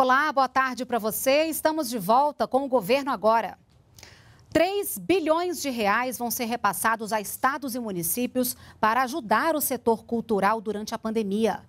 Olá, boa tarde para você. Estamos de volta com o governo agora. 3 bilhões de reais vão ser repassados a estados e municípios para ajudar o setor cultural durante a pandemia.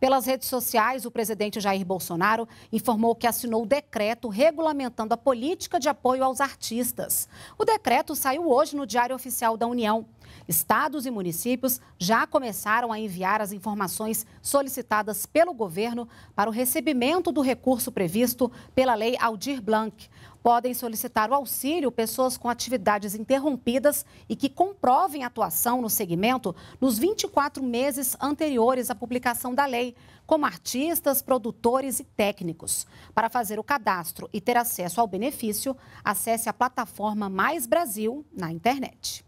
Pelas redes sociais, o presidente Jair Bolsonaro informou que assinou o decreto regulamentando a política de apoio aos artistas. O decreto saiu hoje no Diário Oficial da União. Estados e municípios já começaram a enviar as informações solicitadas pelo governo para o recebimento do recurso previsto pela Lei Aldir Blanc. Podem solicitar o auxílio pessoas com atividades interrompidas e que comprovem atuação no segmento nos 24 meses anteriores à publicação da lei, como artistas, produtores e técnicos. Para fazer o cadastro e ter acesso ao benefício, acesse a plataforma Mais Brasil na internet.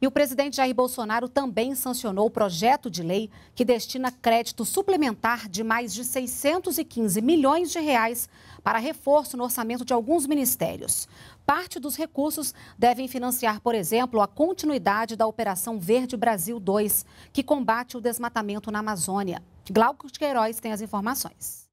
E o presidente Jair Bolsonaro também sancionou o projeto de lei que destina crédito suplementar de mais de 615 milhões de reais para reforço no orçamento de alguns ministérios. Parte dos recursos devem financiar, por exemplo, a continuidade da Operação Verde Brasil 2, que combate o desmatamento na Amazônia. Glauco de Queiroz tem as informações.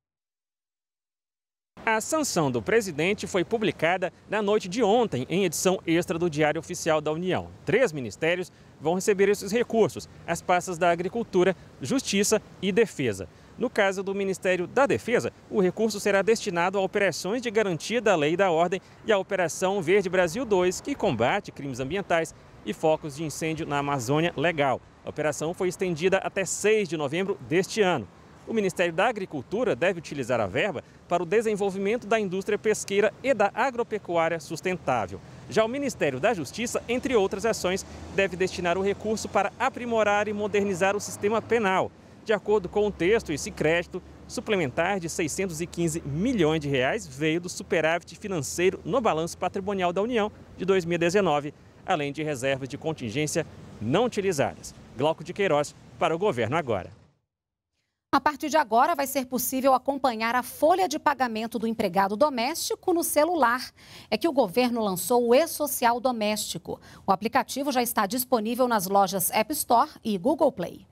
A sanção do presidente foi publicada na noite de ontem em edição extra do Diário Oficial da União. Três ministérios vão receber esses recursos: as pastas da Agricultura, Justiça e Defesa. No caso do Ministério da Defesa, o recurso será destinado a operações de garantia da lei e da ordem e à Operação Verde Brasil 2, que combate crimes ambientais e focos de incêndio na Amazônia Legal. A operação foi estendida até 6 de novembro deste ano. O Ministério da Agricultura deve utilizar a verba para o desenvolvimento da indústria pesqueira e da agropecuária sustentável. Já o Ministério da Justiça, entre outras ações, deve destinar o recurso para aprimorar e modernizar o sistema penal. De acordo com o texto, esse crédito suplementar de 615 milhões de reais veio do superávit financeiro no balanço patrimonial da União de 2019, além de reservas de contingência não utilizadas. Glauco de Queiroz para o governo agora. A partir de agora, vai ser possível acompanhar a folha de pagamento do empregado doméstico no celular. É que o governo lançou o E-Social Doméstico. O aplicativo já está disponível nas lojas App Store e Google Play.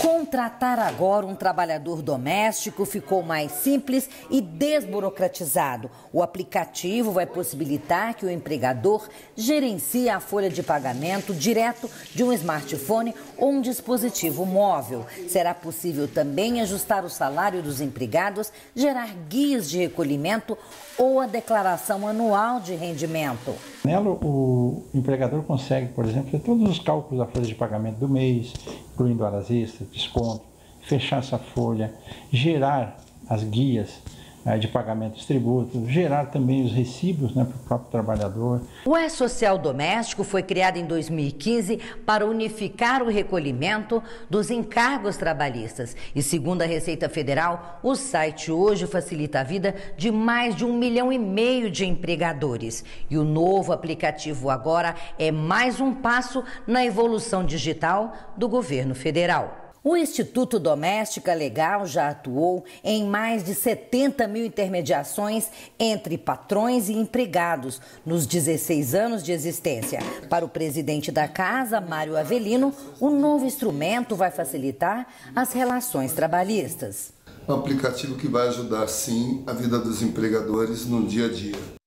Contratar agora um trabalhador doméstico ficou mais simples e desburocratizado. O aplicativo vai possibilitar que o empregador gerencie a folha de pagamento direto de um smartphone ou um dispositivo móvel. Será possível também ajustar o salário dos empregados, gerar guias de recolhimento ou a declaração anual de rendimento. Nela, o empregador consegue, por exemplo, ter todos os cálculos da folha de pagamento do mês, incluindo horas extras, desconto, fechar essa folha, gerar as guias né, de pagamento dos tributos, gerar também os recibos né, para o próprio trabalhador. O E-Social Doméstico foi criado em 2015 para unificar o recolhimento dos encargos trabalhistas. E segundo a Receita Federal, o site hoje facilita a vida de mais de um milhão e meio de empregadores. E o novo aplicativo agora é mais um passo na evolução digital do governo federal. O Instituto Doméstica Legal já atuou em mais de 70 mil intermediações entre patrões e empregados nos 16 anos de existência. Para o presidente da casa, Mário Avelino, o novo instrumento vai facilitar as relações trabalhistas. Um aplicativo que vai ajudar, sim, a vida dos empregadores no dia a dia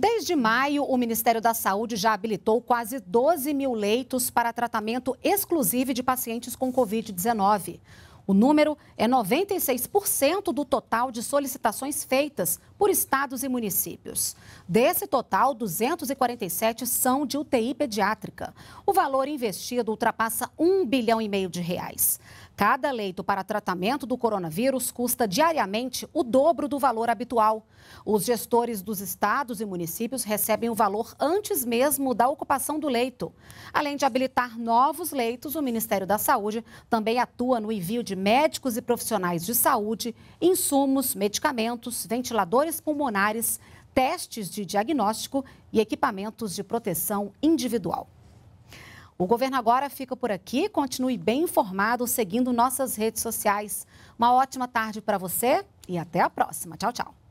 Desde maio, o Ministério da Saúde já habilitou quase 12 mil leitos para tratamento exclusivo de pacientes com Covid-19. O número é 96% do total de solicitações feitas por estados e municípios. Desse total, 247 são de UTI pediátrica. O valor investido ultrapassa um bilhão e meio de reais. Cada leito para tratamento do coronavírus custa diariamente o dobro do valor habitual. Os gestores dos estados e municípios recebem o valor antes mesmo da ocupação do leito. Além de habilitar novos leitos, o Ministério da Saúde também atua no envio de médicos e profissionais de saúde, insumos, medicamentos, ventiladores pulmonares, testes de diagnóstico e equipamentos de proteção individual. O governo agora fica por aqui. Continue bem informado seguindo nossas redes sociais. Uma ótima tarde para você e até a próxima. Tchau, tchau.